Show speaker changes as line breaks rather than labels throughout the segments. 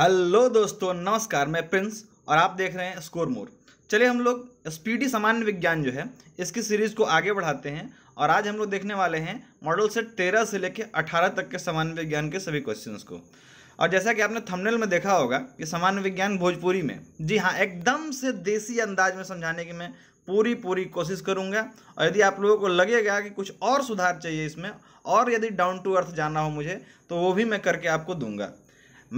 hello दोस्तों नमस्कार मैं प्रिंस और आप देख रहे हैं स्कोर मोर चलिए हम लोग स्पीडी सामान्य विज्ञान जो है इसकी सीरीज को आगे बढ़ाते हैं और आज हम लोग देखने वाले हैं मॉडल सेट तेरह से लेकर अठारह तक के सामान्य विज्ञान के सभी क्वेश्चन को और जैसा कि आपने थंबनेल में देखा होगा कि सामान्य विज्ञान भोजपुरी में जी हाँ एकदम से देसी अंदाज में समझाने की मैं पूरी पूरी कोशिश करूंगा और यदि आप लोगों को लगेगा कि कुछ और सुधार चाहिए इसमें और यदि डाउन टू अर्थ जाना हो मुझे तो वो भी मैं करके आपको दूंगा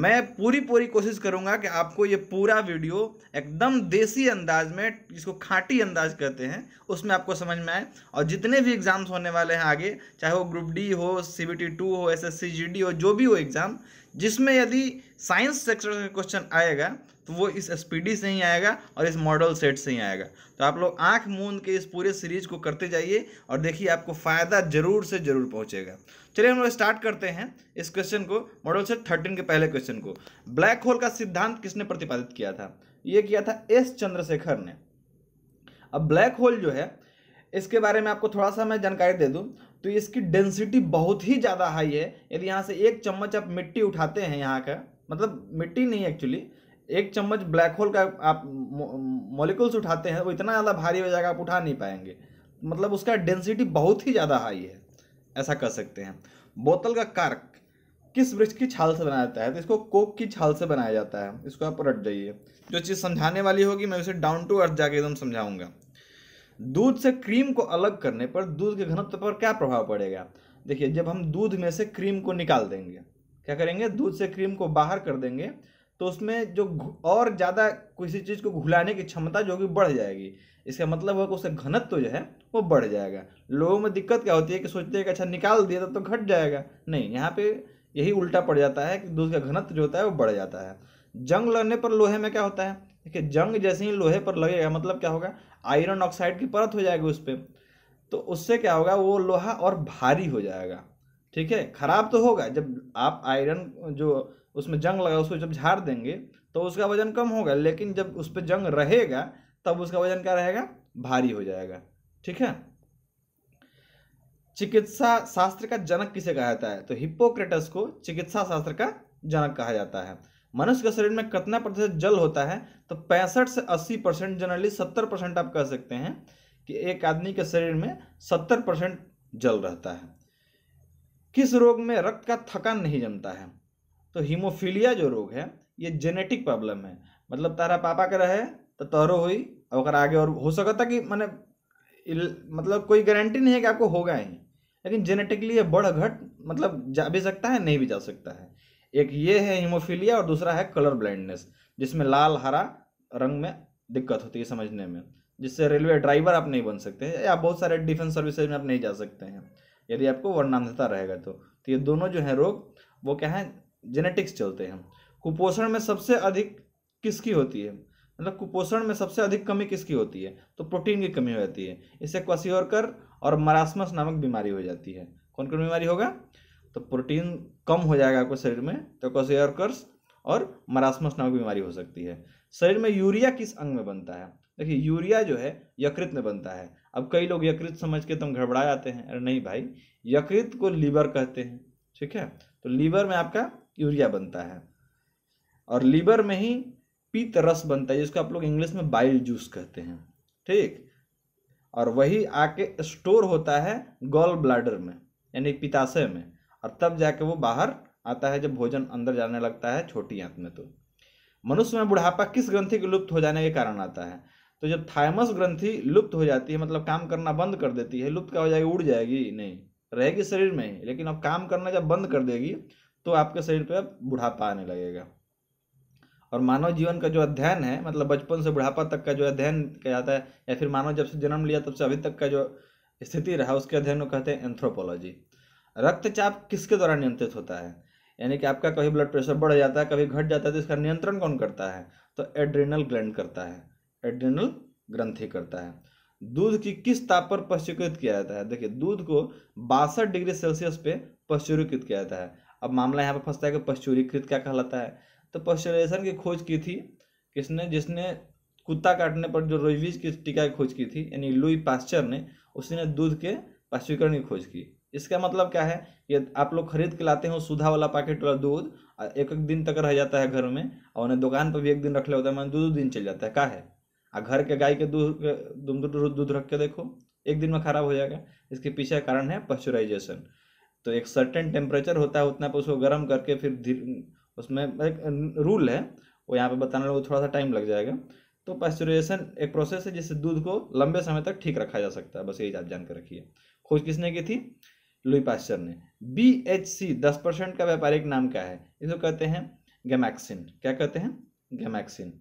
मैं पूरी पूरी कोशिश करूँगा कि आपको ये पूरा वीडियो एकदम देसी अंदाज में इसको खाटी अंदाज कहते हैं उसमें आपको समझ में आए और जितने भी एग्ज़ाम्स होने वाले हैं आगे चाहे वो ग्रुप डी हो सी बी टी टू हो S S C G D हो जो भी हो एग्ज़ाम जिसमें यदि साइंस सेक्टर का क्वेश्चन आएगा तो वो इस स्पीडी से ही आएगा और इस मॉडल सेट से ही आएगा तो आप लोग आंख मूंद के इस पूरे सीरीज को करते जाइए और देखिए आपको फ़ायदा जरूर से जरूर पहुंचेगा चलिए हम लोग स्टार्ट करते हैं इस क्वेश्चन को मॉडल सेट थर्टीन के पहले क्वेश्चन को ब्लैक होल का सिद्धांत किसने प्रतिपादित किया था ये किया था एस चंद्रशेखर ने अब ब्लैक होल जो है इसके बारे में आपको थोड़ा सा मैं जानकारी दे दूं तो इसकी डेंसिटी बहुत ही ज़्यादा हाई है यदि यहाँ से एक चम्मच आप मिट्टी उठाते हैं यहाँ का मतलब मिट्टी नहीं एक्चुअली एक चम्मच ब्लैक होल का आप मोलिकुल्स उठाते हैं वो इतना ज़्यादा भारी हो जाएगा आप उठा नहीं पाएंगे मतलब उसका डेंसिटी बहुत ही ज़्यादा हाई है ऐसा कर सकते हैं बोतल का कार्क किस वृक्ष की छाल से बनाया जाता है तो इसको कोक की छाल से बनाया जाता है इसको आप रट जाइए जो चीज़ समझाने वाली होगी मैं उसे डाउन टू अर्थ जाके एकदम समझाऊंगा दूध से क्रीम को अलग करने पर दूध के घनत्व पर क्या प्रभाव पड़ेगा देखिए जब हम दूध में से क्रीम को निकाल देंगे क्या करेंगे दूध से क्रीम को बाहर कर देंगे तो उसमें जो और ज़्यादा किसी चीज़ को घुलाने की क्षमता जो कि बढ़ जाएगी इसका मतलब होगा उसका घनत्व जो है वो बढ़ जाएगा लोगों में दिक्कत क्या होती है कि सोचते हैं कि अच्छा निकाल दिया तब तो, तो घट जाएगा नहीं यहाँ पे यही उल्टा पड़ जाता है कि दूध का घनत्व जो होता है वो बढ़ जाता है जंग लगने पर लोहे में क्या होता है देखिए जंग जैसे ही लोहे पर लगेगा मतलब क्या होगा आयरन ऑक्साइड की परत हो जाएगी उस पर तो उससे क्या होगा वो लोहा और भारी हो जाएगा ठीक है खराब तो होगा जब आप आयरन जो उसमें जंग लगा उसको जब झाड़ देंगे तो उसका वजन कम होगा लेकिन जब उस पर जंग रहेगा तब उसका वजन क्या रहेगा भारी हो जाएगा ठीक है चिकित्सा शास्त्र का जनक किसे कहा जाता है तो हिप्पोक्रेटस को चिकित्सा शास्त्र का जनक कहा जाता है मनुष्य के शरीर में कितना प्रतिशत जल होता है तो पैंसठ से अस्सी परसेंट जनरली सत्तर परसेंट आप कह सकते हैं कि एक आदमी के शरीर में सत्तर परसेंट जल रहता है किस रोग में रक्त का थकान नहीं जमता है तो हीमोफीलिया जो रोग है ये जेनेटिक प्रॉब्लम है मतलब तारा पापा का रहे तो तहरो हुई अगर आगे और हो सका था कि मैंने मतलब कोई गारंटी नहीं है कि आपको होगा ही लेकिन जेनेटिकली ये बढ़ घट मतलब जा भी सकता है नहीं भी जा सकता है एक ये है हीमोफीलिया और दूसरा है कलर ब्लाइंडनेस जिसमें लाल हरा रंग में दिक्कत होती है समझने में जिससे रेलवे ड्राइवर आप नहीं बन सकते हैं या बहुत सारे डिफेंस सर्विसेज में आप नहीं जा सकते हैं यदि आपको वर्णांधता रहेगा तो तो ये दोनों जो है रोग वो क्या है जेनेटिक्स चलते हैं कुपोषण में सबसे अधिक किसकी होती है मतलब कुपोषण में सबसे अधिक कमी किसकी होती है तो प्रोटीन की कमी हो जाती है इससे क्वसियोरकर और मरासमस नामक बीमारी हो जाती है कौन कौन बीमारी होगा तो प्रोटीन कम हो जाएगा आपके शरीर में तो कोशियर्कर्स और मरासमस नामक बीमारी हो सकती है शरीर में यूरिया किस अंग में बनता है देखिए यूरिया जो है यकृत में बनता है अब कई लोग यकृत समझ के तुम तो घबरा जाते हैं अरे नहीं भाई यकृत को लीवर कहते हैं ठीक है तो लीवर में आपका यूरिया बनता है और लीवर में ही पीत रस बनता है जिसको आप लोग इंग्लिश में बाइल जूस कहते हैं ठीक और वही आके स्टोर होता है गॉल ब्लाडर में यानी पिताशय में और तब जाके वो बाहर आता है जब भोजन अंदर जाने लगता है छोटी आंत में तो मनुष्य में बुढ़ापा किस ग्रंथि के लुप्त हो जाने के कारण आता है तो जब थायमस ग्रंथि लुप्त हो जाती है मतलब काम करना बंद कर देती है लुप्त क्या हो जाएगी उड़ जाएगी नहीं रहेगी शरीर में लेकिन अब काम करना जब बंद कर देगी तो आपके शरीर पर बुढ़ापा आने लगेगा और मानव जीवन का जो अध्ययन है मतलब बचपन से बुढ़ापा तक का जो अध्ययन किया जाता है या फिर मानव जब से जन्म लिया तब से अभी तक का जो स्थिति रहा उसके अध्ययन को कहते हैं एंथ्रोपोलॉजी रक्तचाप किसके द्वारा नियंत्रित होता है यानी कि आपका कभी ब्लड प्रेशर बढ़ जाता है कभी घट जाता है तो इसका नियंत्रण कौन करता है तो एड्रेनल ग्लैंड करता है एड्रेनल ग्रंथि करता है दूध की किस ताप पर पश्चीकृत किया जाता है देखिए दूध को बासठ डिग्री सेल्सियस पे पश्चुरीकृत किया जाता है अब मामला यहाँ पर फंसता है कि पश्चुरीकृत क्या कहलाता है तो पश्चुराइजेशन की खोज की थी किसने जिसने कुत्ता काटने पर जो रोजवीज की टीका की खोज की थी यानी लुई पास्चर ने उसने दूध के पश्चिकरण की खोज की इसका मतलब क्या है ये आप लोग खरीद के लाते हो सुधा वाला पैकेट वाला दूध एक एक दिन तक रह जाता है घर में और उन्हें दुकान पर भी एक दिन रख लिया होता है मैंने दो दो दिन चल जाता है का है आ घर के गाय के दूध दूध दूध रख के देखो एक दिन में खराब हो जाएगा इसके पीछे कारण है पॉस्चराइजेशन तो एक सर्टेन टेम्परेचर होता है उतना पर उसको गर्म करके फिर उसमें एक रूल है वो यहाँ पर बताने लगे थोड़ा सा टाइम लग जाएगा तो पैस्चराइजेशन एक प्रोसेस है जिससे दूध को लंबे समय तक ठीक रखा जा सकता है बस यही आप जान के रखिए खोज किसने की थी लुई पाश्चर ने बी एच सी दस परसेंट का व्यापारिक नाम क्या है इसको कहते हैं गैमैक्सिन क्या कहते हैं गैमैक्सिन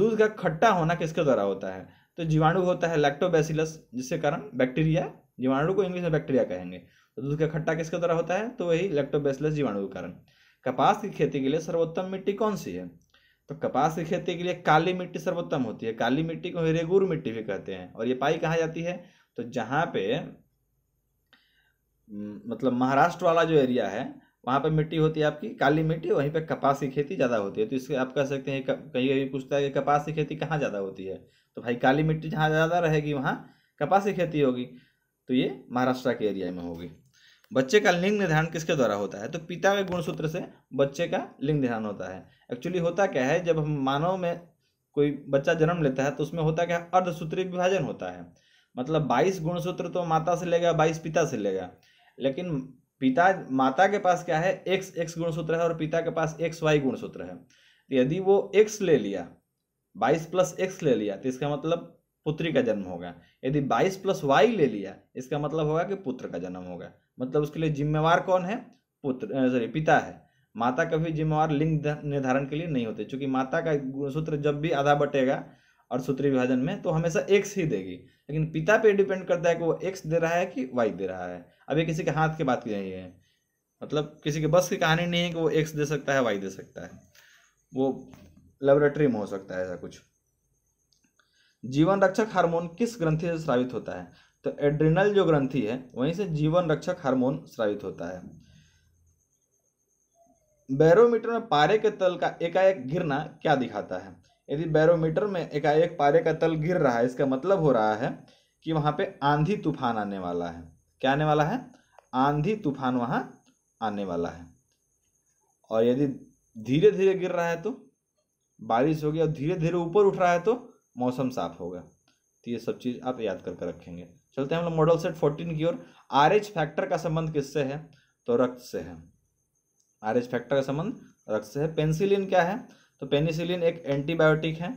दूध का खट्टा होना किसके द्वारा होता है तो जीवाणु होता है लैक्टोबैसिलस जिसके कारण बैक्टीरिया जीवाणु को इंग्लिश में बैक्टीरिया कहेंगे तो दूध का खट्टा किसके द्वारा होता है तो वही लैक्टोबैसिलस जीवाणु के कारण कपास की खेती के लिए सर्वोत्तम मिट्टी कौन सी है तो कपास की खेती के लिए काली मिट्टी सर्वोत्तम होती है काली मिट्टी को रेगूर मिट्टी भी कहते हैं और ये पाई कहाँ जाती है तो जहाँ पे मतलब महाराष्ट्र वाला जो एरिया है वहाँ पे मिट्टी होती है आपकी काली मिट्टी वहीं पे कपास की खेती ज़्यादा होती है तो इसके आप कह सकते हैं कहीं कहीं पूछता है कि कपास की खेती कहाँ ज़्यादा होती है तो भाई काली मिट्टी जहाँ ज़्यादा रहेगी वहाँ कपास की खेती होगी तो ये महाराष्ट्र के एरिया में होगी बच्चे का लिंग निर्धारण किसके द्वारा होता है तो पिता के गुणसूत्र से बच्चे का लिंग निर्धारण होता है एक्चुअली होता क्या है जब हम मानव में कोई बच्चा जन्म लेता है तो उसमें होता क्या है अर्धसूत्री विभाजन होता है मतलब बाईस गुणसूत्र तो माता से लेगा बाईस पिता से लेगा लेकिन पिता माता के पास क्या है एक्स एक्स गुणसूत्र है और पिता के पास एक्स वाई गुणसूत्र है तो यदि वो एक्स ले लिया बाईस प्लस एक्स ले लिया तो इसका मतलब पुत्री का जन्म होगा यदि बाईस प्लस वाई ले लिया इसका मतलब होगा कि पुत्र का जन्म होगा मतलब उसके लिए जिम्मेवार कौन है पुत्र सॉरी पिता है माता कभी जिम्मेवार लिंग निर्धारण के लिए नहीं होते क्योंकि माता का गुणसूत्र जब भी आधा बटेगा और सूत्री विभाजन में तो हमेशा एक्स ही देगी लेकिन पिता पे डिपेंड करता है कि वो एक्स दे रहा है कि वाई दे रहा है अब ये किसी के हाथ की बात की जाइए मतलब किसी के बस की कहानी नहीं है कि वो एक्स दे सकता है वाई दे सकता है वो लेबोरेटरी में हो सकता है ऐसा कुछ जीवन रक्षक हार्मोन किस ग्रंथि से स्रावित होता है तो एड्रिनल जो ग्रंथि है वहीं से जीवन रक्षक हार्मोन स्रावित होता है बैरोमीटर में पारे के तल का एकाएक गिरना क्या दिखाता है यदि बैरोमीटर में एकाएक पारे का तल गिर रहा है इसका मतलब हो रहा है कि वहाँ पे आंधी तूफान आने वाला है क्या आने वाला है आंधी तूफान वहाँ आने वाला है और यदि धीरे धीरे गिर रहा है तो बारिश होगी और धीरे धीरे ऊपर उठ रहा है तो मौसम साफ होगा तो ये सब चीज़ आप याद करके कर रखेंगे चलते हैं हम लोग मॉडल सेट फोर्टीन की ओर आर एच फैक्टर का संबंध किससे है तो रक्त से है आर एच फैक्टर का संबंध रक्त से है पेंसिलिन क्या है तो पेनिसिलिन एक एंटीबायोटिक है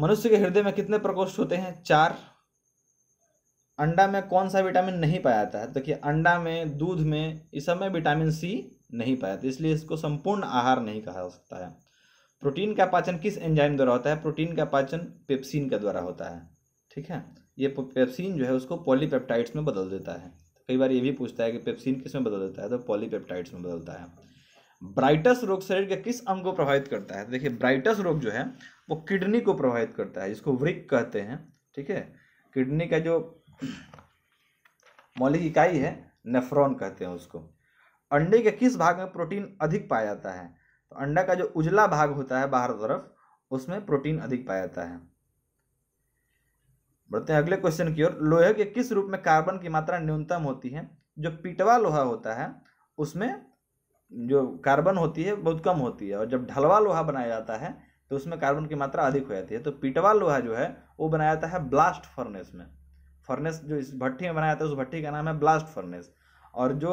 मनुष्य के हृदय में कितने प्रकोष्ठ होते हैं चार अंडा में कौन सा विटामिन नहीं पाया जाता है देखिए तो अंडा में दूध में इस सब में विटामिन सी नहीं पाया जाता इसलिए इसको संपूर्ण आहार नहीं कहा जा सकता है प्रोटीन का पाचन किस एंजाइम द्वारा होता है प्रोटीन का पाचन पेप्सिन के द्वारा होता है ठीक है ये पेप्सिन जो है उसको पॉलीपेप्टाइड्स में बदल देता है कई बार ये भी पूछता है कि पेप्सिन किस में बदल देता है तो पॉलीपेप्टाइड्स में बदलता है ब्राइटस रोग शरीर के किस अंग को प्रभावित करता है देखिए ब्राइटस रोग जो है वो किडनी को प्रभावित करता है जिसको वृक कहते हैं ठीक है किडनी का जो मौलिक इकाई है नेफ्रॉन कहते हैं उसको अंडे के किस भाग में प्रोटीन अधिक पाया जाता है तो अंडा का जो उजला भाग होता है बाहर तरफ उसमें प्रोटीन अधिक पाया जाता है बढ़ते हैं अगले क्वेश्चन की ओर लोहे के किस रूप में कार्बन की मात्रा न्यूनतम होती है जो पीटवा लोहा होता है उसमें जो कार्बन होती है बहुत कम होती है और जब ढलवा लोहा बनाया जाता है तो उसमें कार्बन की मात्रा अधिक हो जाती है तो पिटवा लोहा जो है वो बनाया जाता है ब्लास्ट फर्नेस में फर्नेस जो इस भट्टी में बनाया जाता है उस भट्टी का नाम है ब्लास्ट फर्नेस और जो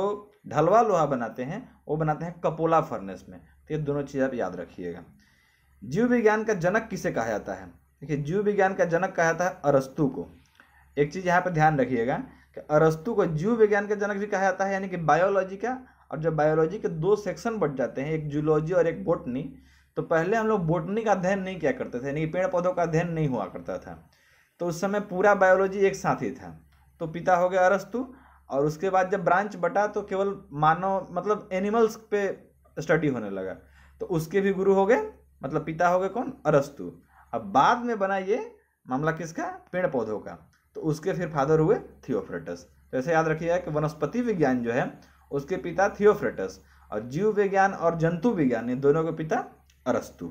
ढलवा लोहा बनाते हैं वो बनाते हैं कपोला फर्नेस में तो ये दोनों चीज़ आप याद रखिएगा जीव विज्ञान का जनक किसे कहा जाता है देखिए जीव विज्ञान का जनक कहा जाता है अरस्तु को एक चीज़ यहाँ पर ध्यान रखिएगा कि अरस्तु को जीव विज्ञान का जनक भी कहा जाता है यानी कि बायोलॉजी का और जब बायोलॉजी के दो सेक्शन बट जाते हैं एक जूलॉजी और एक बोटनी तो पहले हम लोग बोटनी का अध्ययन नहीं किया करते थे यानी पेड़ पौधों का अध्ययन नहीं हुआ करता था तो उस समय पूरा बायोलॉजी एक साथ ही था तो पिता हो गया अरस्तु और उसके बाद जब ब्रांच बटा तो केवल मानव मतलब एनिमल्स पे स्टडी होने लगा तो उसके भी गुरु हो गए मतलब पिता हो गए कौन अरस्तु अब बाद में बना ये मामला किसका पेड़ पौधों का तो उसके फिर फादर हुए थियोफ्रेटस तो ऐसे याद रखिएगा कि वनस्पति विज्ञान जो है उसके पिता थियोफ्रेटस और जीव विज्ञान और जंतु विज्ञान ये दोनों के पिता अरस्तु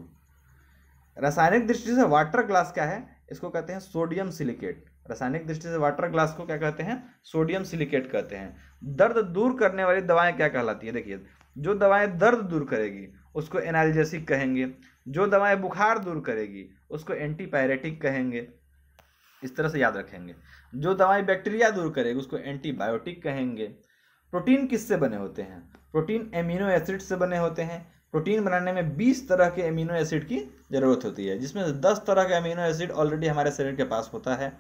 रासायनिक दृष्टि से वाटर ग्लास क्या है इसको कहते हैं सोडियम सिलिकेट रासायनिक दृष्टि से वाटर ग्लास को क्या कहते हैं सोडियम सिलिकेट कहते हैं दर्द दूर करने वाली दवाएं क्या कहलाती है देखिए जो दवाएं दर्द दूर करेगी उसको एनाल्जेसिक कहेंगे जो दवाएं बुखार दूर करेगी उसको एंटीपायरेटिक कहेंगे इस तरह से याद रखेंगे जो दवाएं बैक्टीरिया दूर करेगी उसको एंटीबायोटिक कहेंगे प्रोटीन किससे बने होते हैं प्रोटीन एमिनो एसिड से बने होते हैं प्रोटीन बनाने में 20 तरह के एमिनो एसिड की ज़रूरत होती है जिसमें से 10 तरह के एमिनो एसिड ऑलरेडी हमारे शरीर के पास होता है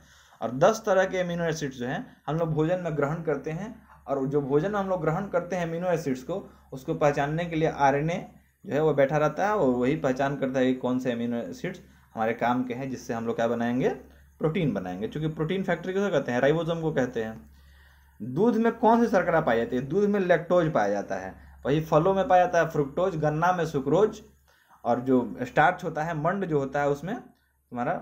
और 10 तरह के एमिनो एसिड जो हैं हम लोग भोजन में ग्रहण करते हैं और जो भोजन हम लोग ग्रहण करते हैं एमिनो एसिड्स को उसको पहचानने के लिए आर जो है वो बैठा रहता है और वही पहचान करता है कि कौन से एमिनो एसिड्स हमारे काम के हैं जिससे हम लोग क्या बनाएंगे प्रोटीन बनाएंगे क्योंकि प्रोटीन फैक्ट्री कैसे कहते हैं राइबोजम को कहते हैं दूध में कौन सी शर्करा पाई जाती है दूध में लेक्टोज पाया जाता है वही फलों में पाया जाता है फ्रुक्टोज गन्ना में सुक्रोज और जो स्टार्च होता है मंड जो होता है उसमें हमारा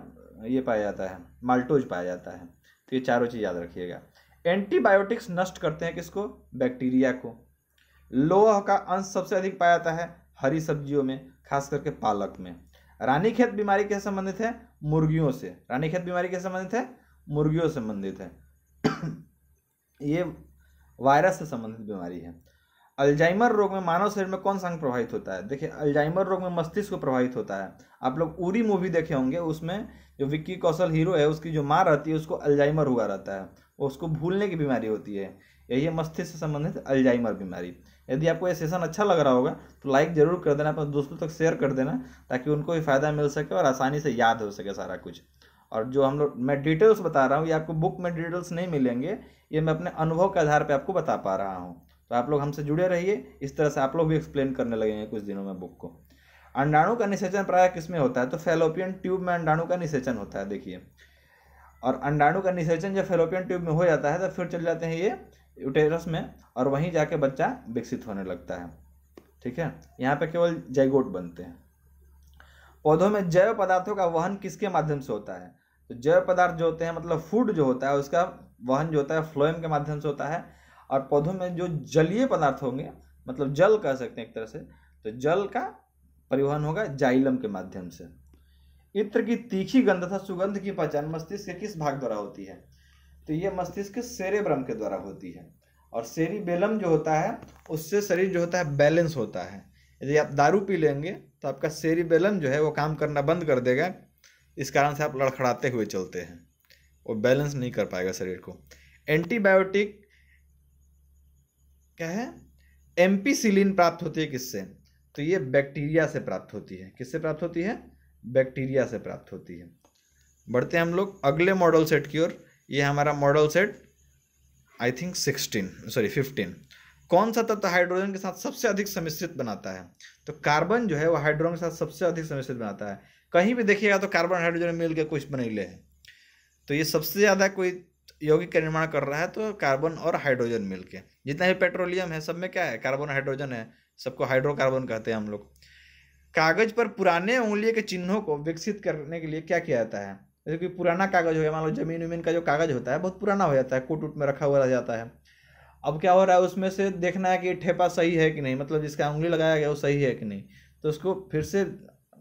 ये पाया जाता है माल्टोज पाया जाता है तो ये चारों चीज़ याद रखिएगा एंटीबायोटिक्स नष्ट करते हैं किसको बैक्टीरिया को लोह का अंश सबसे अधिक पाया जाता है हरी सब्जियों में खास करके पालक में रानीखेत बीमारी के संबंधित है मुर्गियों से रानीखेत बीमारी के संबंधित है मुर्गियों से संबंधित है ये वायरस से संबंधित बीमारी है अल्जाइमर रोग में मानव शरीर में कौन सा अंग प्रभावित होता है देखिए अल्जाइमर रोग में मस्तिष्क प्रभावित होता है आप लोग उरी मूवी देखे होंगे उसमें जो विक्की कौशल हीरो है उसकी जो माँ रहती है उसको अल्जाइमर हुआ रहता है उसको भूलने की बीमारी होती है यही है मस्तिष्क से संबंधित अल्जाइमर बीमारी यदि आपको ये सेशन अच्छा लग रहा होगा तो लाइक ज़रूर कर देना अपने दोस्तों तक शेयर कर देना ताकि उनको भी फ़ायदा मिल सके और आसानी से याद हो सके सारा कुछ और जो हम लोग मैं डिटेल्स बता रहा हूँ ये आपको बुक में डिटेल्स नहीं मिलेंगे ये मैं अपने अनुभव के आधार पर आपको बता पा रहा हूँ तो आप लोग हमसे जुड़े रहिए इस तरह से आप लोग भी एक्सप्लेन करने लगेंगे कुछ दिनों में बुक को अंडाणु का निषेचन प्राय किसमें होता है तो फेलोपियन ट्यूब में अंडाणु का निषेचन होता है देखिए और अंडाणु का निषेचन जब फेलोपियन ट्यूब में हो जाता है तो फिर चल जाते हैं ये यूटेरस में और वहीं जाके बच्चा विकसित होने लगता है ठीक है यहाँ पे केवल जयगोट बनते हैं पौधों में जैव पदार्थों का वहन किसके माध्यम से होता है तो जैव पदार्थ जो होते हैं मतलब फूड जो होता है उसका वहन जो होता है फ्लोएम के माध्यम से होता है और पौधों में जो जलीय पदार्थ होंगे मतलब जल कह सकते हैं एक तरह से तो जल का परिवहन होगा जाइलम के माध्यम से इत्र की तीखी गंध तथा सुगंध की पहचान मस्तिष्क के किस भाग द्वारा होती है तो ये मस्तिष्क के सेरेब्रम के द्वारा होती है और बेलम जो होता है उससे शरीर जो होता है बैलेंस होता है यदि आप दारू पी लेंगे तो आपका बेलम जो है वो काम करना बंद कर देगा इस कारण से आप लड़खड़ाते हुए चलते हैं और बैलेंस नहीं कर पाएगा शरीर को एंटीबायोटिक क्या है एम्पीसिलिन प्राप्त होती है किससे तो ये बैक्टीरिया से प्राप्त होती है किससे प्राप्त होती है बैक्टीरिया से प्राप्त होती है बढ़ते हैं हम लोग अगले मॉडल सेट की ओर ये हमारा model set I think sixteen sorry fifteen कौन सा तत्व हाइड्रोजन के साथ सबसे अधिक समिश्रित बनाता है तो कार्बन जो है वो हाइड्रोजन के साथ सबसे अधिक समिश्रित बनाता है कहीं भी देखिएगा तो कार्बन हाइड्रोजन मिल के कुछ ले हैं तो ये सबसे ज़्यादा कोई यौगिक का निर्माण कर रहा है तो कार्बन और हाइड्रोजन मिल के जितना भी पेट्रोलियम है सब में क्या है कार्बन हाइड्रोजन है सबको हाइड्रोकार्बन कहते हैं हम लोग कागज पर पुराने उंगली के चिन्हों को विकसित करने के लिए क्या किया जाता है जैसे कि पुराना कागज हो गया मान लो जमीन उमीन का जो कागज होता है बहुत पुराना हो जाता है कोट उट में रखा हुआ रह जाता है अब क्या हो रहा है उसमें से देखना है कि ठेपा सही है कि नहीं मतलब जिसका उंगली लगाया गया वो सही है कि नहीं तो उसको फिर से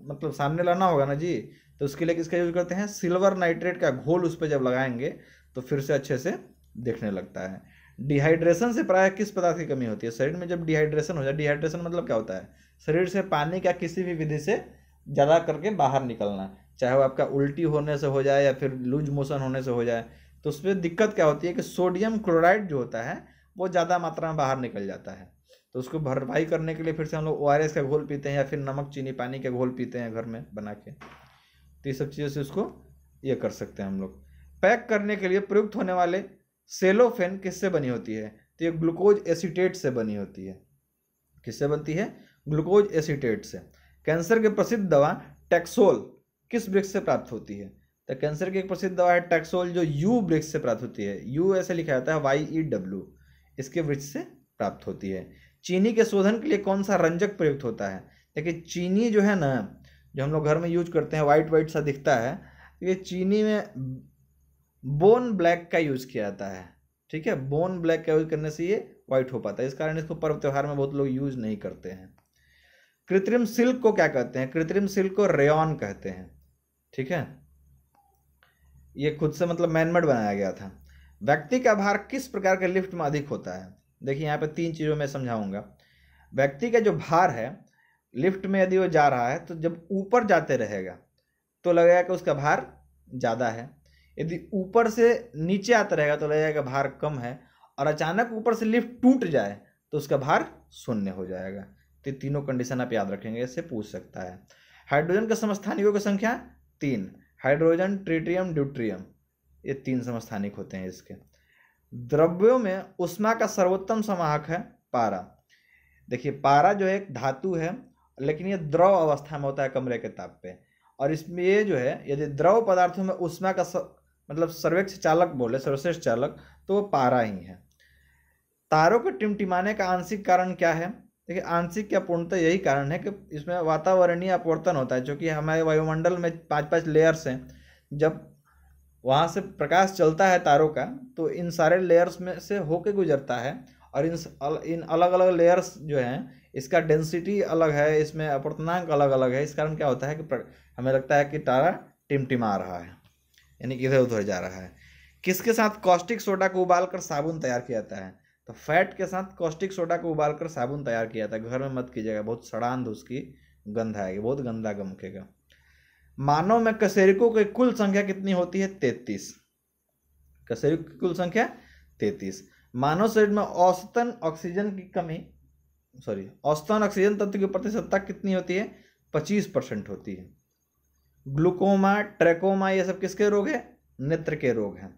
मतलब सामने लाना होगा ना जी तो उसके लिए किसका यूज़ करते हैं सिल्वर नाइट्रेट का घोल उस पर जब लगाएंगे तो फिर से अच्छे से देखने लगता है डिहाइड्रेशन से प्राय किस पदार्थ की कमी होती है शरीर में जब डिहाइड्रेशन हो जाए डिहाइड्रेशन मतलब क्या होता है शरीर से पानी का किसी भी विधि से ज़्यादा करके बाहर निकलना चाहे वो आपका उल्टी होने से हो जाए या फिर लूज मोशन होने से हो जाए तो उसमें दिक्कत क्या होती है कि सोडियम क्लोराइड जो होता है वो ज़्यादा मात्रा में बाहर निकल जाता है तो उसको भरपाई करने के लिए फिर से हम लोग ओ का घोल पीते हैं या फिर नमक चीनी पानी का घोल पीते हैं घर में बना के तो ये सब चीज़ों से उसको ये कर सकते हैं हम लोग पैक करने के लिए प्रयुक्त होने वाले सेलोफेन किससे बनी होती है तो ये ग्लूकोज एसिटेट से बनी होती है किससे बनती है ग्लूकोज एसिटेट से कैंसर की प्रसिद्ध दवा टेक्सोल किस वृक्ष से प्राप्त होती है तो कैंसर की एक प्रसिद्ध दवा है टैक्सोल जो यू वृक्ष से प्राप्त होती है यू ऐसे लिखा जाता है वाई ई डब्ल्यू इसके वृक्ष से प्राप्त होती है चीनी के शोधन के लिए कौन सा रंजक प्रयुक्त होता है देखिए चीनी जो है ना जो हम लोग घर में यूज करते हैं वाइट वाइट सा दिखता है तो ये चीनी में बोन ब्लैक का यूज़ किया जाता है ठीक है बोन ब्लैक का यूज करने से ये व्हाइट हो पाता है इस कारण इसको पर्व त्यौहार में बहुत लोग यूज नहीं करते हैं कृत्रिम सिल्क को क्या कहते हैं कृत्रिम सिल्क को रेयन कहते हैं ठीक है ये खुद से मतलब मैनमेड बनाया गया था व्यक्ति का भार किस प्रकार के लिफ्ट में अधिक होता है देखिए यहाँ पर तीन चीज़ों में समझाऊंगा व्यक्ति का जो भार है लिफ्ट में यदि वो जा रहा है तो जब ऊपर जाते रहेगा तो लगेगा कि उसका भार ज़्यादा है यदि ऊपर से नीचे आता रहेगा तो लगेगा कि भार कम है और अचानक ऊपर से लिफ्ट टूट जाए तो उसका भार शून्य हो जाएगा तो तीनों कंडीशन आप याद रखेंगे इससे पूछ सकता है हाइड्रोजन के समस्थानिकों की संख्या तीन हाइड्रोजन ट्रिटियम ड्यूट्रियम ये तीन समस्थानिक होते हैं इसके द्रव्यों में उष्मा का सर्वोत्तम समाहक है पारा देखिए पारा जो है एक धातु है लेकिन ये द्रव अवस्था में होता है कमरे के ताप पे और इसमें ये जो है यदि द्रव पदार्थों में उष्मा का स, मतलब सर्वेक्ष चालक बोले सर्वश्रेष्ठ चालक तो वो पारा ही है तारों के टिमटिमाने का आंशिक कारण क्या है देखिए आंशिक या पूर्णतः यही कारण है कि इसमें वातावरणीय अपवर्तन होता है जो कि हमारे वायुमंडल में पाँच पाँच लेयर्स हैं जब वहाँ से प्रकाश चलता है तारों का तो इन सारे लेयर्स में से होके गुजरता है और इन इन अलग अलग लेयर्स जो हैं इसका डेंसिटी अलग है इसमें अपर्तनांक अलग अलग है इस कारण क्या होता है कि हमें लगता है कि तारा टिमटिमा रहा है यानी कि इधर उधर जा रहा है किसके साथ कॉस्टिक सोडा को उबाल कर साबुन तैयार किया जाता है तो फैट के साथ कॉस्टिक सोडा को उबाल कर साबुन तैयार किया जाता है घर में मत कीजिएगा बहुत सड़ांध तो उसकी गंध आएगी बहुत गंदा गमकेगा मानव में कशेरिकों की कुल संख्या कितनी होती है तैतीस कशेरिकों की कुल संख्या तैतीस मानव शरीर में औसतन ऑक्सीजन की कमी सॉरी औसतन ऑक्सीजन तत्व की प्रतिशतता कितनी होती है पच्चीस परसेंट होती है ग्लूकोमा ट्रेकोमा ये सब किसके रोग है नेत्र के रोग हैं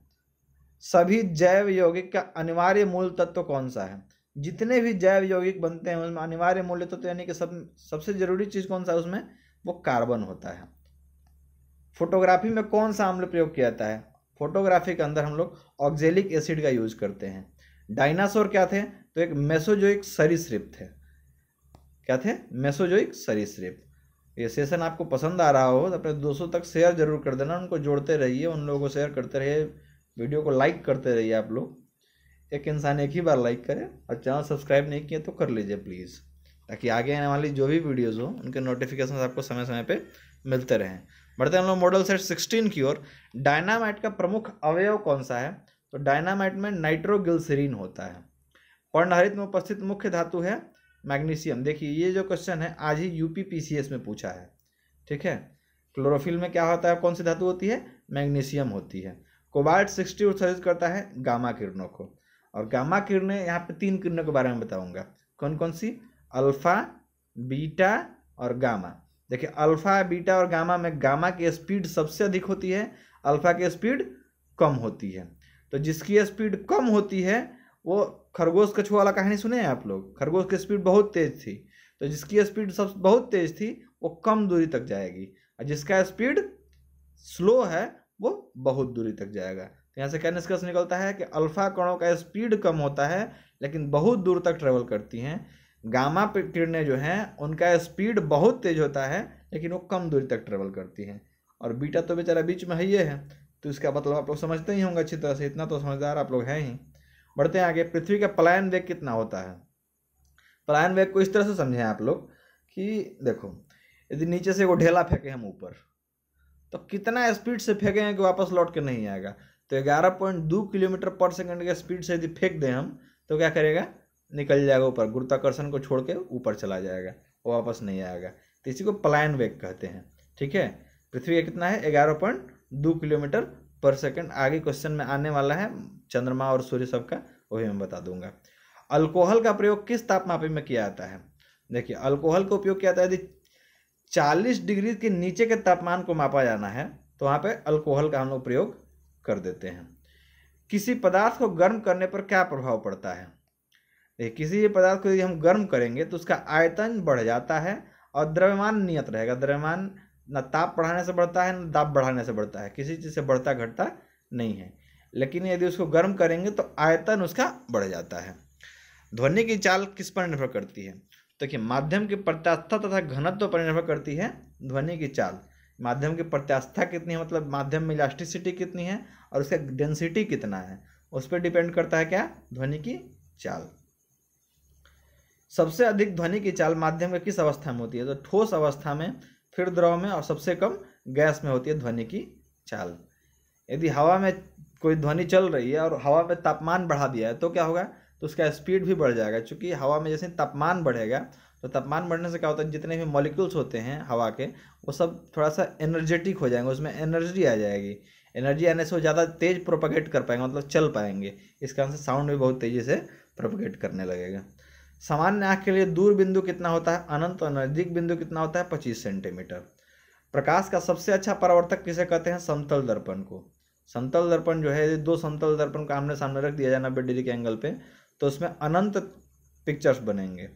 सभी जैव यौगिक का अनिवार्य मूल तत्व तो कौन सा है जितने भी जैव यौगिक बनते हैं उसमें अनिवार्य मूल्य तत्व तो यानी कि सब सबसे जरूरी चीज़ कौन सा है उसमें वो कार्बन होता है फोटोग्राफी में कौन सा अम्ल प्रयोग किया जाता है फोटोग्राफी के अंदर हम लोग ऑक्जेलिक एसिड का यूज करते हैं डायनासोर क्या थे तो एक मेसोजोइक सरीसृप थे क्या थे मेसोजोइक सरीसृप ये सेशन आपको पसंद आ रहा हो तो अपने दोस्तों तक शेयर जरूर कर देना उनको जोड़ते रहिए उन लोगों को शेयर करते रहिए वीडियो को लाइक करते रहिए आप लोग एक इंसान एक ही बार लाइक करे और चैनल सब्सक्राइब नहीं किए तो कर लीजिए प्लीज़ ताकि आगे आने वाली जो भी वीडियोज़ हो उनके नोटिफिकेशन आपको समय समय पर मिलते रहें बढ़ते हम लोग मॉडल सेट सिक्सटीन की ओर डायनामाइट का प्रमुख अवयव कौन सा है तो डायनामाइट में नाइट्रोगिलसरीन होता है पर्णहरित में उपस्थित मुख्य धातु है मैग्नीशियम देखिए ये जो क्वेश्चन है आज ही यूपीपीसीएस में पूछा है ठीक है क्लोरोफिल में क्या होता है कौन सी धातु होती है मैग्नीशियम होती है कोबाल्ट सिक्सटी उत्सर्जित करता है गामा किरणों को और गामा किरणें यहाँ पे तीन किरणों के बारे में बताऊंगा कौन कौन सी अल्फा बीटा और गामा देखिए अल्फ़ा बीटा और गामा में गामा की स्पीड सबसे अधिक होती है अल्फ़ा की स्पीड कम होती है तो जिसकी स्पीड कम होती है वो खरगोश कछुआ वाला कहानी सुने हैं आप लोग खरगोश की स्पीड बहुत तेज़ थी तो जिसकी स्पीड सब बहुत तेज़ थी वो कम दूरी तक जाएगी और जिसका स्पीड स्लो है वो बहुत दूरी तक जाएगा तो यहाँ से क्या निष्कर्ष निकलता है कि अल्फ़ा कणों का स्पीड कम होता है लेकिन बहुत दूर तक ट्रेवल करती हैं गामा किरणें जो हैं उनका स्पीड बहुत तेज होता है लेकिन वो कम दूरी तक ट्रेवल करती हैं और बीटा तो बेचारा बीच में है ये है तो इसका मतलब आप लोग समझते ही होंगे अच्छी तरह से इतना तो समझदार आप लोग हैं ही बढ़ते हैं आगे पृथ्वी का पलायन वेग कितना होता है पलायन वेग को इस तरह से समझें आप लोग कि देखो यदि नीचे से वो ढेला फेंके हम ऊपर तो कितना स्पीड से फेंके हैं कि वापस लौट के नहीं आएगा तो ग्यारह पॉइंट दो किलोमीटर पर सेकेंड के स्पीड से यदि फेंक दें हम तो क्या करेगा निकल जाएगा ऊपर गुरुत्वाकर्षण को छोड़ के ऊपर चला जाएगा वो वापस नहीं आएगा तो इसी को प्लान वेग कहते हैं ठीक है पृथ्वी का कितना है ग्यारह पॉइंट दो किलोमीटर पर सेकंड आगे क्वेश्चन में आने वाला है चंद्रमा और सूर्य सबका वही मैं बता दूंगा अल्कोहल का प्रयोग किस तापमापी में किया जाता है देखिए अल्कोहल का उपयोग किया जाता है यदि चालीस डिग्री के नीचे के तापमान को मापा जाना है तो वहाँ पे अल्कोहल का हम लोग प्रयोग कर देते हैं किसी पदार्थ को गर्म करने पर क्या प्रभाव पड़ता है किसी भी पदार्थ को यदि हम गर्म करेंगे तो उसका आयतन बढ़ जाता है और द्रव्यमान नियत रहेगा द्रव्यमान ना ताप बढ़ाने से बढ़ता है ना दाप बढ़ाने से बढ़ता है किसी चीज़ से बढ़ता घटता नहीं है लेकिन यदि उसको गर्म करेंगे तो आयतन उसका बढ़ जाता है ध्वनि की चाल किस पर निर्भर करती है देखिए तो माध्यम की प्रत्यास्था तथा घनत्व पर निर्भर करती है ध्वनि की चाल माध्यम की प्रत्यास्था कितनी है मतलब माध्यम में इलास्टिसिटी कितनी है और उसका डेंसिटी कितना है उस पर डिपेंड करता है क्या ध्वनि की चाल सबसे अधिक ध्वनि की चाल माध्यम के किस अवस्था में होती है तो ठोस अवस्था में फिर द्रव में और सबसे कम गैस में होती है ध्वनि की चाल यदि हवा में कोई ध्वनि चल रही है और हवा में तापमान बढ़ा दिया है तो क्या होगा तो उसका स्पीड भी बढ़ जाएगा क्योंकि हवा में जैसे तापमान बढ़ेगा तो तापमान बढ़ने से क्या होता है जितने भी मॉलिक्यूल्स होते हैं हवा के वो सब थोड़ा सा एनर्जेटिक हो जाएंगे उसमें एनर्जी आ जाएगी एनर्जी आने से वो ज़्यादा तेज़ प्रोपगेट कर पाएंगे मतलब चल पाएंगे इस कारण से साउंड भी बहुत तेज़ी से प्रोपगेट करने लगेगा सामान्य आँख के लिए दूर बिंदु कितना होता है अनंत और नजदीक बिंदु कितना होता है पच्चीस सेंटीमीटर प्रकाश का सबसे अच्छा परावर्तक किसे कहते हैं समतल दर्पण को समतल दर्पण जो है दो समतल दर्पण को आमने सामने रख दिया जाए नब्बे डिग्री के एंगल पे तो उसमें अनंत पिक्चर्स बनेंगे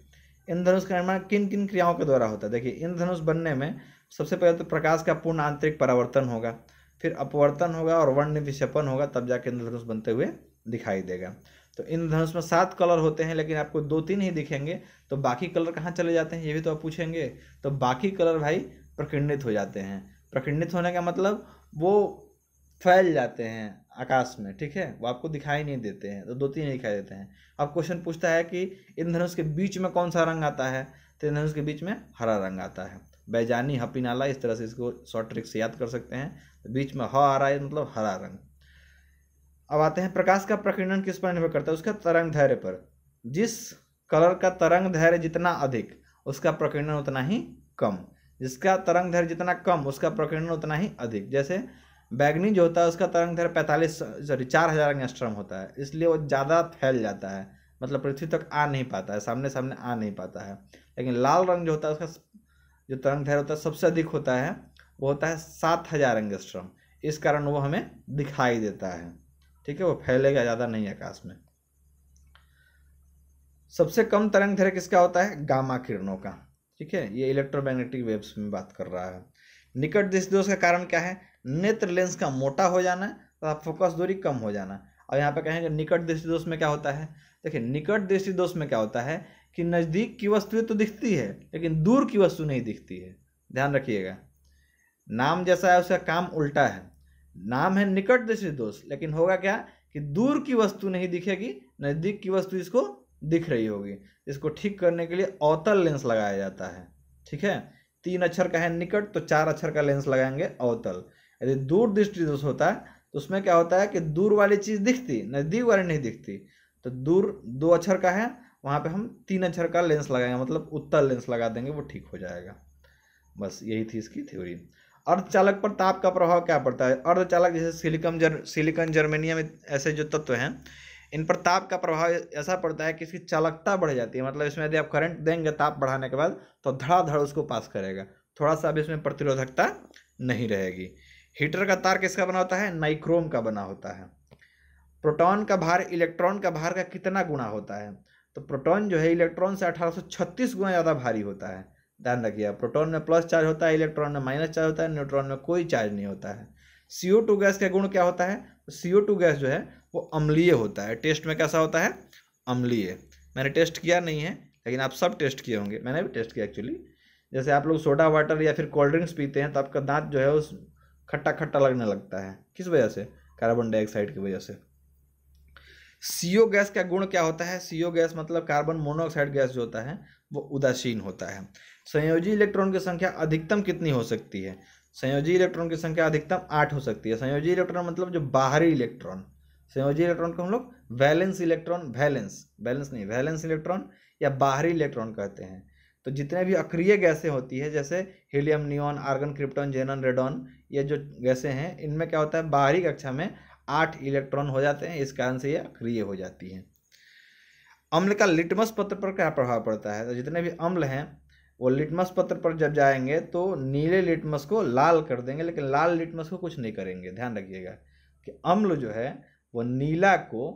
इंद्रधनुष का निर्माण किन किन क्रियाओं के द्वारा होता है देखिए इंद्रधनुष बनने में सबसे पहले तो प्रकाश का पूर्ण आंतरिक परावर्तन होगा फिर अपवर्तन होगा और वर्ण विक्षेपण होगा तब जाके इंद्रधनुष बनते हुए दिखाई देगा तो इंद्रधनुष में सात कलर होते हैं लेकिन आपको दो तीन ही दिखेंगे तो बाकी कलर कहाँ चले जाते हैं ये भी तो आप पूछेंगे तो बाकी कलर भाई प्रकिंडित हो जाते हैं प्रकिरणित होने का मतलब वो फैल जाते हैं आकाश में ठीक है वो आपको दिखाई नहीं देते हैं तो दो तीन ही दिखाई देते हैं अब क्वेश्चन पूछता है कि इंद्रधनुष के बीच में कौन सा रंग आता है तो इंद्रधनुष के बीच में हरा रंग आता है बैजानी हपीनाला इस तरह से इसको शॉर्ट ट्रिक से याद कर सकते हैं तो बीच में ह आ रहा है मतलब हरा रंग अब आते हैं प्रकाश का प्रकीर्णन किस पर निर्भर करता है उसका तरंग धैर्य पर जिस कलर का तरंग धैर्य जितना अधिक उसका प्रकीर्णन उतना ही कम जिसका तरंग धैर्य जितना कम उसका प्रकीर्णन उतना ही अधिक जैसे बैगनी जो होता है उसका तरंग धैर्य पैंतालीस सॉरी चार हज़ार एंगस्ट्रम होता है इसलिए वो ज़्यादा फैल जाता है मतलब पृथ्वी तक आ नहीं पाता है सामने सामने आ नहीं पाता है लेकिन लाल रंग जो होता है उसका जो तरंग धैर्य होता है सबसे अधिक होता है वो होता है सात हज़ार एंगस्ट्रम इस कारण वो हमें दिखाई देता है ठीक है वो फैलेगा ज़्यादा नहीं आकाश में सबसे कम तरंग धैर्य किसका होता है गामा किरणों का ठीक है ये इलेक्ट्रोमैग्नेटिक वेव्स में बात कर रहा है निकट दृष्टि दोष का कारण क्या है नेत्र लेंस का मोटा हो जाना तथा फोकस दूरी कम हो जाना और यहाँ पे कहेंगे निकट दृष्टि दोष में क्या होता है देखिए निकट दृष्टि दोष में क्या होता है कि नज़दीक की वस्तुएं तो दिखती है लेकिन दूर की वस्तु नहीं दिखती है ध्यान रखिएगा नाम जैसा है उसका काम उल्टा है नाम है निकट दृष्टि दोष लेकिन होगा क्या कि दूर की वस्तु नहीं दिखेगी नज़दीक की वस्तु इसको दिख रही होगी इसको ठीक करने के लिए अवतल लेंस लगाया जाता है ठीक है तीन अक्षर का है निकट तो चार अक्षर का लेंस लगाएंगे अवतल यदि दूर दृष्टि दोष होता है तो उसमें क्या होता है कि दूर वाली चीज़ दिखती नज़दीक वाली नहीं दिखती तो दूर दो अक्षर का है वहाँ पे हम तीन अक्षर का लेंस लगाएंगे मतलब उत्तर लेंस लगा देंगे वो ठीक हो जाएगा बस यही थी इसकी थ्योरी अर्धचालक पर ताप का प्रभाव क्या पड़ता है अर्धचालक जैसे सिलिकम जर सिलिकन जर्मेनियम ऐसे जो तत्व हैं इन पर ताप का प्रभाव ऐसा पड़ता है कि इसकी चालकता बढ़ जाती है मतलब इसमें यदि आप करंट देंगे ताप बढ़ाने के बाद तो धड़ाधड़ उसको पास करेगा थोड़ा सा अभी इसमें प्रतिरोधकता नहीं रहेगी हीटर का तार किसका बना होता है नाइक्रोम का बना होता है प्रोटॉन का भार इलेक्ट्रॉन का भार का कितना गुणा होता है तो प्रोटॉन जो है इलेक्ट्रॉन से अठारह गुना ज़्यादा भारी होता है ध्यान रखिए प्रोटॉन में प्लस चार्ज होता है इलेक्ट्रॉन में माइनस चार्ज होता है न्यूट्रॉन में कोई चार्ज नहीं होता है सीओ टू गैस का गुण क्या होता है सीओ तो टू गैस जो है वो अम्लीय होता है टेस्ट में कैसा होता है अम्लीय मैंने टेस्ट किया नहीं है लेकिन आप सब टेस्ट किए होंगे मैंने भी टेस्ट किया एक्चुअली जैसे आप लोग सोडा वाटर या फिर कोल्ड ड्रिंक्स पीते हैं तो आपका दांत जो है उस खट्टा खट्टा लगने लगता है किस वजह से कार्बन डाइऑक्साइड की वजह से सीओ गैस का गुण क्या होता है सीओ गैस मतलब कार्बन मोनोऑक्साइड गैस जो होता है वो उदासीन होता है संयोजी इलेक्ट्रॉन की संख्या अधिकतम कितनी हो सकती है संयोजी इलेक्ट्रॉन की संख्या अधिकतम आठ हो सकती है संयोजी इलेक्ट्रॉन मतलब जो बाहरी इलेक्ट्रॉन संयोजी इलेक्ट्रॉन को हम लोग वैलेंस इलेक्ट्रॉन वैलेंस बैलेंस नहीं वैलेंस इलेक्ट्रॉन या बाहरी इलेक्ट्रॉन कहते हैं तो जितने भी अक्रिय गैसें होती है जैसे helium neon argon krypton xenon radon ये जो गैसें हैं इनमें क्या होता है बाहरी कक्षा में आठ इलेक्ट्रॉन हो जाते हैं इस कारण से ये अक्रिय हो जाती है अम्ल का लिटमस पत्र पर क्या प्रभाव पड़ता है तो जितने भी अम्ल हैं वो लिटमस पत्र पर जब जाएंगे तो नीले लिटमस को लाल कर देंगे लेकिन लाल लिटमस को कुछ नहीं करेंगे ध्यान रखिएगा कि अम्ल जो है वो नीला को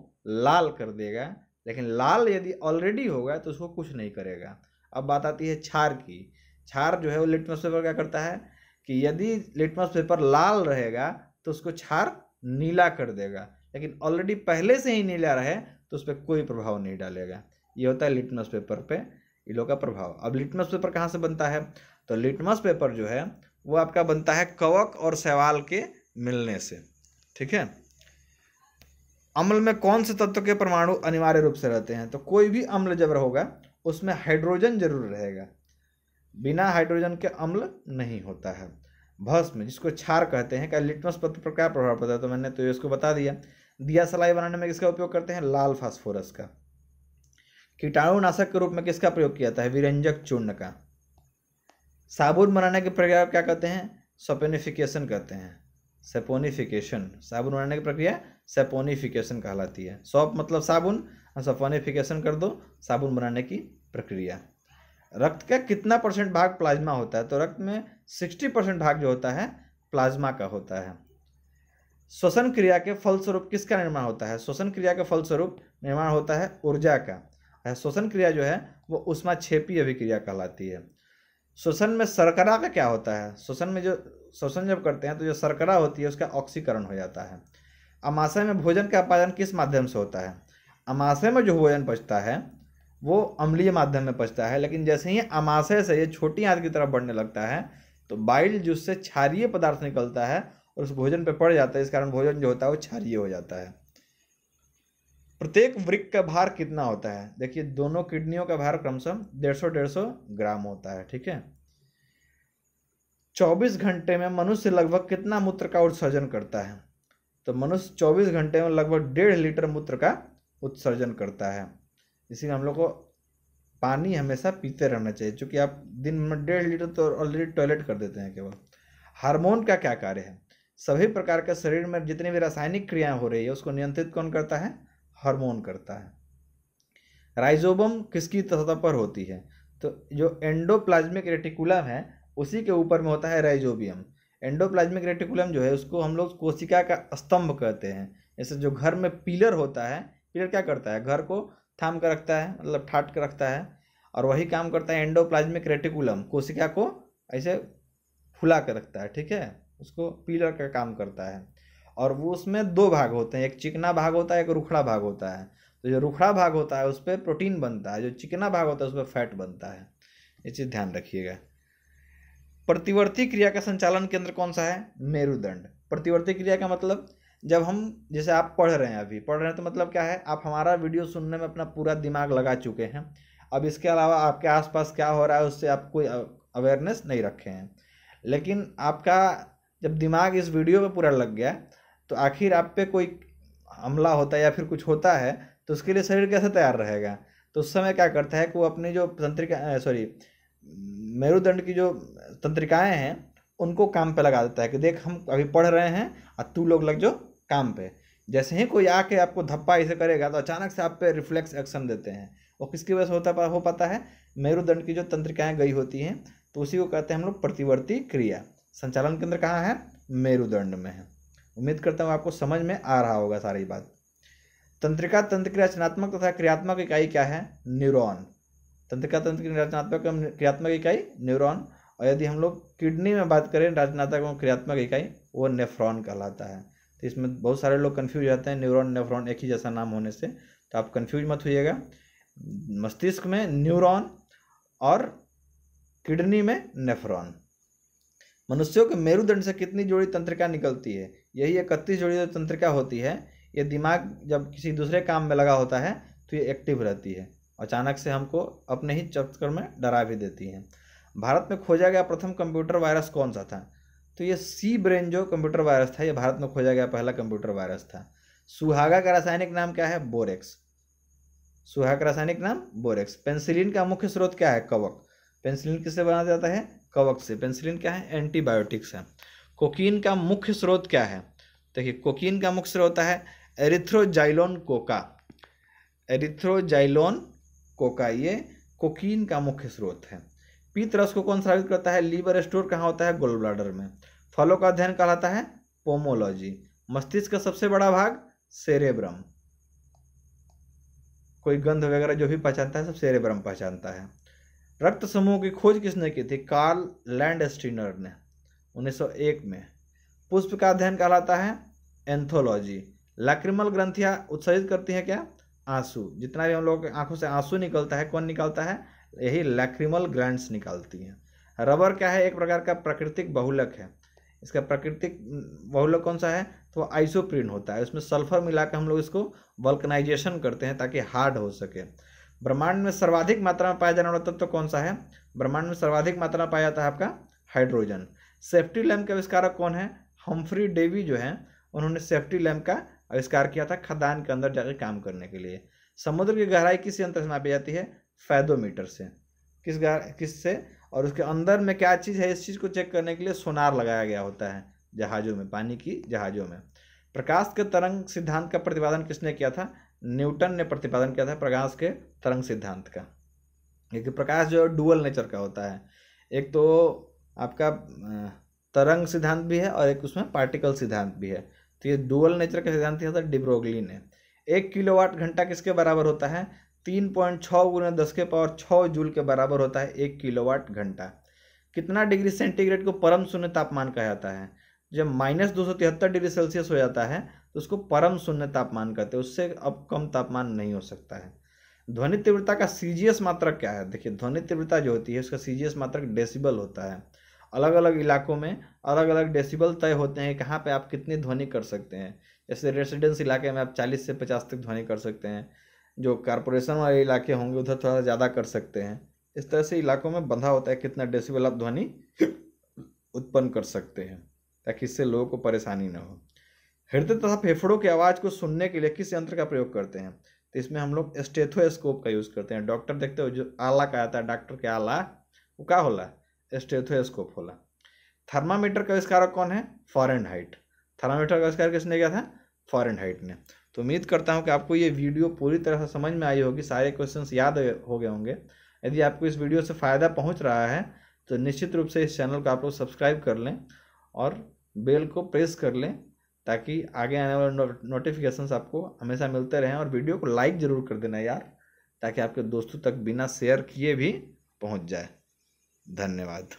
लाल कर देगा लेकिन लाल यदि ऑलरेडी होगा तो उसको कुछ नहीं करेगा अब बात आती है छार की छार जो है वो लिटमस पेपर क्या करता है कि यदि लिटमस पेपर लाल रहेगा तो उसको छार नीला कर देगा लेकिन ऑलरेडी पहले से ही नीला रहे तो उस पर कोई प्रभाव नहीं डालेगा ये होता है लिटमस पेपर पे इलो का प्रभाव अब लिटमस पेपर कहाँ से बनता है तो लिटमस पेपर जो है वो आपका बनता है कवक और सवाल के मिलने से ठीक है अम्ल में कौन से तत्व के परमाणु अनिवार्य रूप से रहते हैं तो कोई भी अम्ल जब होगा उसमें हाइड्रोजन जरूर रहेगा बिना हाइड्रोजन के अम्ल नहीं होता है भस्म जिसको छार कहते हैं क्या लिटमस पत्र पर क्या प्रभाव पड़ता है तो मैंने तो इसको बता दिया दिया सलाई बनाने में किसका उपयोग करते हैं लाल फास्फोरस का कीटाणुनाशक के रूप में किसका प्रयोग किया जाता है विरंजक चूर्ण का साबुन बनाने की प्रक्रिया क्या कहते हैं सपोनिफिकेशन कहते हैं सेपोनिफिकेशन साबुन बनाने की प्रक्रिया सेपोनिफिकेशन कहलाती है सॉप मतलब साबुन और सपोनिफिकेशन कर दो साबुन बनाने की प्रक्रिया रक्त का कितना परसेंट भाग प्लाज्मा होता है तो रक्त में सिक्सटी परसेंट भाग जो होता है प्लाज्मा का होता है श्वसन क्रिया के फलस्वरूप किसका निर्माण होता है श्वसन क्रिया के फलस्वरूप निर्माण होता है ऊर्जा का श्वसन क्रिया जो है वो उष्मा छेपी अभिक्रिया कहलाती है श्वसन में सरकरा का क्या होता है श्वसन में जो श्वसन जब करते हैं तो जो सरकरा होती है उसका ऑक्सीकरण हो जाता है अमाशय में भोजन का पाचन किस माध्यम से होता है अमाशय में जो भोजन पचता है वो अम्लीय माध्यम में पचता है लेकिन जैसे ही अमाशय से ये छोटी आंत की तरफ बढ़ने लगता है तो बाइल जूस से क्षारीय पदार्थ निकलता है और उस भोजन पर पड़ जाता है इस कारण भोजन जो होता है वो क्षारीय हो जाता है प्रत्येक वृक्ष का भार कितना होता है देखिए दोनों किडनियों का भार क्रमशः डेढ़ सौ डेढ़ सौ ग्राम होता है ठीक है चौबीस घंटे में मनुष्य लगभग कितना मूत्र का उत्सर्जन करता है तो मनुष्य चौबीस घंटे में लगभग डेढ़ लीटर मूत्र का उत्सर्जन करता है इसीलिए हम लोग को पानी हमेशा पीते रहना चाहिए क्योंकि आप दिन में डेढ़ लीटर तो ऑलरेडी टॉयलेट कर देते हैं केवल हार्मोन का क्या कार्य है सभी प्रकार के शरीर में जितनी भी रासायनिक क्रियाएं हो रही है उसको नियंत्रित कौन करता है हार्मोन करता है राइजोबम किसकी सतह पर होती है तो जो एंडोप्लाज्मिक रेटिकुलम है उसी के ऊपर में होता है राइजोबियम एंडोप्लाज्मिक रेटिकुलम जो है उसको हम लोग कोशिका का स्तंभ कहते हैं जैसे जो घर में पिलर होता है पिलर क्या करता है घर को थाम कर रखता है मतलब ठाट कर रखता है और वही काम करता है एंडोप्लाज्मिक रेटिकुलम कोशिका को ऐसे फुला कर रखता है ठीक है उसको पिलर का काम करता है और वो उसमें दो भाग होते हैं एक चिकना भाग होता है एक रूखड़ा भाग होता है तो जो रुखड़ा भाग होता है उस पर प्रोटीन बनता है जो चिकना भाग होता है उस पर फैट बनता है ये चीज़ ध्यान रखिएगा प्रतिवर्ती क्रिया का संचालन केंद्र कौन सा है मेरुदंड प्रतिवर्ती क्रिया का मतलब जब हम जैसे आप पढ़ रहे हैं अभी पढ़ रहे हैं तो मतलब क्या है आप हमारा वीडियो सुनने में अपना पूरा दिमाग लगा चुके हैं अब इसके अलावा आपके आसपास क्या हो रहा है उससे आप कोई अवेयरनेस नहीं रखे हैं लेकिन आपका जब दिमाग इस वीडियो पे पूरा लग गया तो आखिर आप पे कोई हमला होता है या फिर कुछ होता है तो उसके लिए शरीर कैसे तैयार रहेगा तो उस समय क्या करता है कि वो अपनी जो तंत्रिका सॉरी मेरुदंड की जो तंत्रिकाएँ हैं उनको काम पे लगा देता है कि देख हम अभी पढ़ रहे हैं और तू लोग लग जो काम पे जैसे ही कोई आके आपको धप्पा ऐसे करेगा तो अचानक से आप पे रिफ्लेक्स एक्शन देते हैं वो किसकी वजह से होता हो पाता है मेरुदंड की जो तंत्रिकाएँ गई होती हैं तो उसी को कहते हैं हम लोग प्रतिवर्ती क्रिया संचालन केंद्र कहाँ है मेरुदंड में है उम्मीद करता हूँ आपको समझ में आ रहा होगा सारी बात तंत्रिका तंत्र की रचनात्मक तथा क्रियात्मक इकाई क्या है न्यूरॉन तंत्रिका तंत्र की रचनात्मक एवं क्रियात्मक इकाई न्यूरॉन और यदि हम लोग किडनी में बात करें रचनात्मक एवं क्रियात्मक इकाई वो नेफ्रॉन कहलाता है तो इसमें बहुत सारे लोग कन्फ्यूज जाते हैं न्यूरॉन नेफ्रॉन एक ही जैसा नाम होने से तो आप कन्फ्यूज मत होइएगा मस्तिष्क में न्यूरॉन और किडनी में नेफ्रॉन मनुष्यों के मेरुदंड से कितनी जोड़ी तंत्रिका निकलती है यही इकतीस जोड़ी जो तंत्रिका होती है ये दिमाग जब किसी दूसरे काम में लगा होता है तो ये एक्टिव रहती है अचानक से हमको अपने ही चक्कर में डरा भी देती है भारत में खोजा गया प्रथम कंप्यूटर वायरस कौन सा था तो ये सी ब्रेन जो कंप्यूटर वायरस था ये भारत में खोजा गया पहला कंप्यूटर वायरस था सुहागा का रासायनिक नाम क्या है बोरेक्स सुहागा का रासायनिक नाम बोरेक्स पेंसिलिन का मुख्य स्रोत क्या है कवक पेंसिलिन किससे बनाया जाता है कवक से पेंसिलिन क्या है एंटीबायोटिक्स है कोकीन का मुख्य स्रोत क्या है देखिए कोकीन का मुख्य स्रोत है एरिथ्रोजाइलोन कोका एरिथ्रोजाइलोन कोका ये कोकीन का मुख्य स्रोत है पीत रस को कौन साबित करता है लीवर स्टोर कहाँ होता है गोल ब्लाडर में फलों का अध्ययन कहलाता है पोमोलॉजी मस्तिष्क का सबसे बड़ा भाग सेरेब्रम कोई गंध वगैरह जो भी पहचानता है सब सेरेब्रम पहचानता है रक्त समूह की खोज किसने की थी कार्ल स्टीनर ने 1901 में पुष्प का अध्ययन कहलाता है एंथोलॉजी लैक्रिमल ग्रंथियां उत्सर्जित करती हैं क्या आंसू जितना भी हम लोग आंखों से आंसू निकलता है कौन निकालता है यही लैक्रिमल ग्रंथ निकालती हैं रबर क्या है एक प्रकार का प्राकृतिक बहुलक है इसका प्राकृतिक बहुलक कौन सा है तो आइसोप्रिन होता है उसमें सल्फर मिलाकर हम लोग इसको वल्कनाइजेशन करते हैं ताकि हार्ड हो सके ब्रह्मांड में सर्वाधिक मात्रा में पाया जाने वाला तत्व तो कौन सा है ब्रह्मांड में सर्वाधिक मात्रा में पाया जाता है आपका हाइड्रोजन सेफ्टी लैम्प के आविष्कारक कौन है हम्फ्री डेवी जो है उन्होंने सेफ्टी लैम्प का आविष्कार किया था खदान के अंदर जाकर काम करने के लिए समुद्र की गहराई किस यंत्र से मापी जाती है फैदोमीटर से किस किस से और उसके अंदर में क्या चीज़ है इस चीज़ को चेक करने के लिए सोनार लगाया गया होता है जहाज़ों में पानी की जहाज़ों में प्रकाश के तरंग सिद्धांत का प्रतिपादन किसने किया था न्यूटन ने प्रतिपादन किया था प्रकाश के तरंग सिद्धांत का क्योंकि प्रकाश जो है डुअल नेचर का होता है एक तो आपका तरंग सिद्धांत भी है और एक उसमें पार्टिकल सिद्धांत भी है तो ये डुअल नेचर का सिद्धांत था डिब्रोगली ने एक किलोवाट घंटा किसके बराबर होता है तीन पॉइंट छः गुना दस के पावर छः जूल के बराबर होता है एक किलोवाट घंटा कितना डिग्री सेंटीग्रेड को परम शून्य तापमान कहा जाता है जब माइनस दो सौ तिहत्तर डिग्री सेल्सियस हो जाता है तो उसको परम शून्य तापमान कहते हैं उससे अब कम तापमान नहीं हो सकता है ध्वनि तीव्रता का एस मात्रक क्या है देखिए ध्वनि तीव्रता जो होती है उसका एस मात्रक डेसिबल होता है अलग अलग इलाकों में अलग अलग डेसिबल तय होते हैं कहाँ पे आप कितनी ध्वनि कर सकते हैं जैसे रेसिडेंस इलाके में आप 40 से 50 तक ध्वनि कर सकते हैं जो कारपोरेशन वाले इलाके होंगे उधर थोड़ा ज़्यादा कर सकते हैं इस तरह से इलाकों में बंधा होता है कितना डेसिबल आप ध्वनि उत्पन्न कर सकते हैं ताकि इससे लोगों को परेशानी ना हो हृदय तथा फेफड़ों की आवाज़ को सुनने के लिए किस यंत्र का प्रयोग करते हैं तो इसमें हम लोग स्टेथोस्कोप का यूज़ करते हैं डॉक्टर देखते हो जो आला का आता है डॉक्टर के आला वो क्या होला स्टेथोस्कोप होला थर्मामीटर का आविष्कारक कौन है फॉरन हाइट थर्मामीटर का आविष्कार किसने किया था फॉरन हाइट ने तो उम्मीद करता हूँ कि आपको ये वीडियो पूरी तरह से समझ में आई होगी सारे क्वेश्चन याद हो गए होंगे यदि आपको इस वीडियो से फ़ायदा पहुँच रहा है तो निश्चित रूप से इस चैनल को आप लोग सब्सक्राइब कर लें और बेल को प्रेस कर लें ताकि आगे आने वाले नोटिफिकेशन नोटिफिकेशंस आपको हमेशा मिलते रहें और वीडियो को लाइक ज़रूर कर देना यार ताकि आपके दोस्तों तक बिना शेयर किए भी पहुंच जाए धन्यवाद